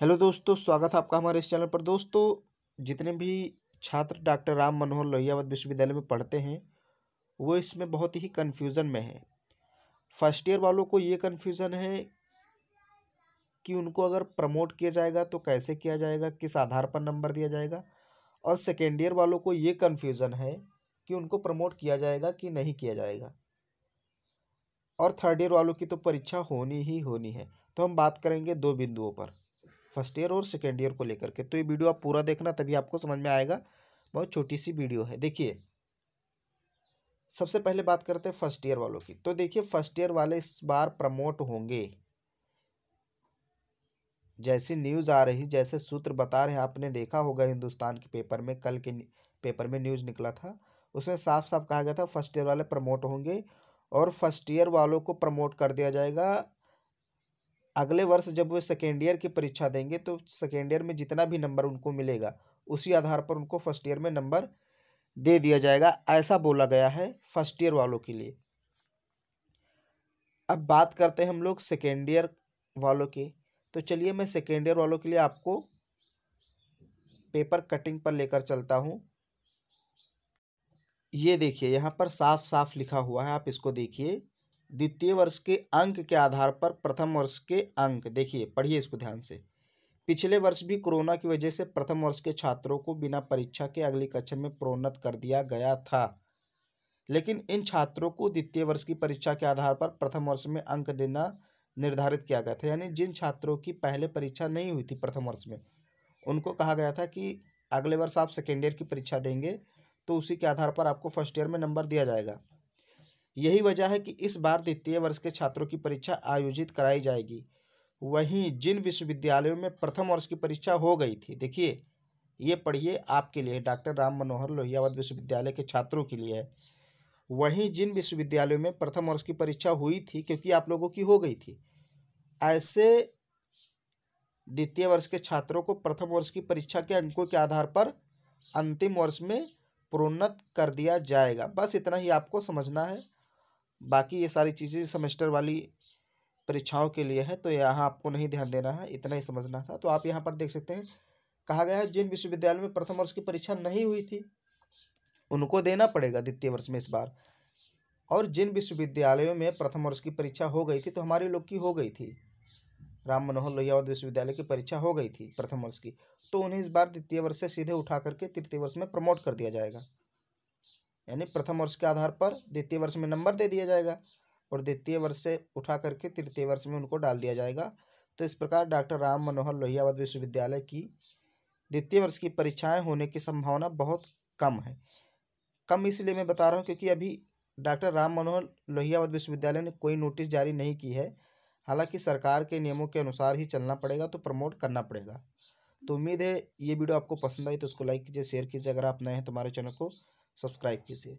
hello दोस्तों स्वागत है आपका हमारे इस चैनल पर दोस्तों जितने भी छात्र डॉक्टर राम मनोहर लोहियावत विश्वविद्यालय में पढ़ते हैं वो इसमें बहुत ही कन्फ्यूज़न में है फर्स्ट ईयर वालों को ये कन्फ्यूज़न है कि उनको अगर प्रमोट किया जाएगा तो कैसे किया जाएगा किस आधार पर नंबर दिया जाएगा और सेकेंड ईयर वालों को ये कन्फ्यूज़न है कि उनको प्रमोट किया जाएगा कि नहीं किया जाएगा और थर्ड ईयर वालों की तो परीक्षा होनी ही होनी है तो हम बात करेंगे दो बिंदुओं पर फर्स्ट ईयर और सेकेंड ईयर को लेकर के तो ये वीडियो आप पूरा देखना तभी आपको समझ में आएगा बहुत छोटी सी वीडियो है देखिए सबसे पहले बात करते हैं फर्स्ट ईयर वालों की तो देखिए फर्स्ट ईयर वाले इस बार प्रमोट होंगे जैसी न्यूज़ आ रही जैसे सूत्र बता रहे आपने देखा होगा हिंदुस्तान के पेपर में कल के पेपर में न्यूज़ निकला था उसमें साफ साफ कहा गया था फर्स्ट ईयर वाले प्रमोट होंगे और फर्स्ट ईयर वालों को प्रमोट कर दिया जाएगा अगले वर्ष जब वे सेकेंड ईयर की परीक्षा देंगे तो सेकेंड ईयर में जितना भी नंबर उनको मिलेगा उसी आधार पर उनको फर्स्ट ईयर में नंबर दे दिया जाएगा ऐसा बोला गया है फर्स्ट ईयर वालों के लिए अब बात करते हैं हम लोग सेकेंड ईयर वालों की तो चलिए मैं सेकेंड ईयर वालों के लिए आपको पेपर कटिंग पर लेकर चलता हूँ ये देखिए यहाँ पर साफ साफ लिखा हुआ है आप इसको देखिए द्वितीय वर्ष के अंक के आधार पर प्रथम वर्ष के अंक देखिए पढ़िए इसको ध्यान से पिछले वर्ष भी कोरोना की वजह से प्रथम वर्ष के छात्रों को बिना परीक्षा के अगली कक्षा में प्रोन्नत कर दिया गया था लेकिन इन छात्रों को द्वितीय वर्ष की परीक्षा के आधार पर प्रथम वर्ष में अंक देना निर्धारित किया गया था यानी जिन छात्रों की पहले परीक्षा नहीं हुई थी प्रथम वर्ष में उनको कहा गया था कि अगले वर्ष आप सेकेंड ईयर की परीक्षा देंगे तो उसी के आधार पर आपको फर्स्ट ईयर में नंबर दिया जाएगा यही वजह है कि इस बार द्वितीय वर्ष के छात्रों की परीक्षा आयोजित कराई जाएगी वहीं जिन विश्वविद्यालयों में प्रथम वर्ष की परीक्षा हो गई थी देखिए ये पढ़िए आपके लिए डॉक्टर राम मनोहर लोहियावत विश्वविद्यालय के छात्रों के लिए है वहीं जिन विश्वविद्यालयों में प्रथम वर्ष की परीक्षा हुई थी क्योंकि आप लोगों की हो गई थी ऐसे द्वितीय वर्ष के छात्रों को प्रथम वर्ष की परीक्षा के अंकों के आधार पर अंतिम वर्ष में प्रोन्नत कर दिया जाएगा बस इतना ही आपको समझना है बाकी ये सारी चीज़ें सेमेस्टर वाली परीक्षाओं के लिए है तो यहाँ आपको नहीं ध्यान देना है इतना ही समझना था तो आप यहाँ पर देख सकते हैं कहा गया है जिन विश्वविद्यालय में प्रथम वर्ष की परीक्षा नहीं हुई थी उनको देना पड़ेगा द्वितीय वर्ष में इस बार और जिन विश्वविद्यालयों में प्रथम वर्ष की परीक्षा हो गई थी तो हमारे लोग की हो गई थी राम मनोहर लोहियावाद विश्वविद्यालय की परीक्षा हो गई थी प्रथम वर्ष की तो उन्हें इस बार द्वितीय वर्ष से सीधे उठा करके तृतीय वर्ष में प्रमोट कर दिया जाएगा यानी प्रथम वर्ष के आधार पर द्वितीय वर्ष में नंबर दे दिया जाएगा और द्वितीय वर्ष से उठा करके तृतीय वर्ष में उनको डाल दिया जाएगा तो इस प्रकार डॉक्टर राम मनोहर लोहियावाद विश्वविद्यालय की द्वितीय वर्ष की परीक्षाएं होने की संभावना बहुत कम है कम इसलिए मैं बता रहा हूँ क्योंकि अभी डॉक्टर राम मनोहर लोहियावाद विश्वविद्यालय ने कोई नोटिस जारी नहीं की है हालांकि सरकार के नियमों के अनुसार ही चलना पड़ेगा तो प्रमोट करना पड़ेगा तो उम्मीद है ये वीडियो आपको पसंद आई तो उसको लाइक कीजिए शेयर कीजिए अगर आप नए हैं तो हमारे चैनल को सब्सक्राइब कीजिए